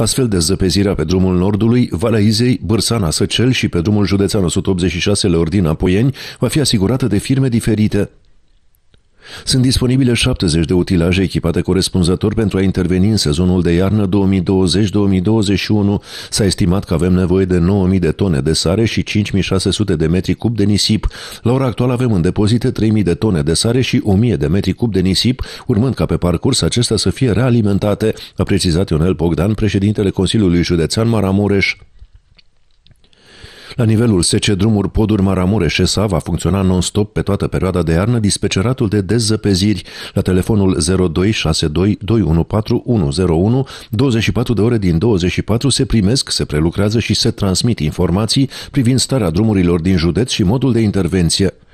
Astfel de zăpezirea pe drumul nordului, Valea Izei, Bârsana, Săcel și pe drumul județean 186 Leordina Puieni va fi asigurată de firme diferite. Sunt disponibile 70 de utilaje echipate corespunzător pentru a interveni în sezonul de iarnă 2020-2021. S-a estimat că avem nevoie de 9.000 de tone de sare și 5.600 de metri cub de nisip. La ora actuală avem în depozite 3.000 de tone de sare și 1.000 de metri cub de nisip, urmând ca pe parcurs acestea să fie realimentate, a precizat Ionel Bogdan, președintele Consiliului Județean Maramureș. La nivelul sece, drumuri, poduri, Maramureș, ESA va funcționa non-stop pe toată perioada de iarnă dispeceratul de dezăpeziri la telefonul 0262214101, 24 de ore din 24 se primesc, se prelucrează și se transmit informații privind starea drumurilor din județ și modul de intervenție.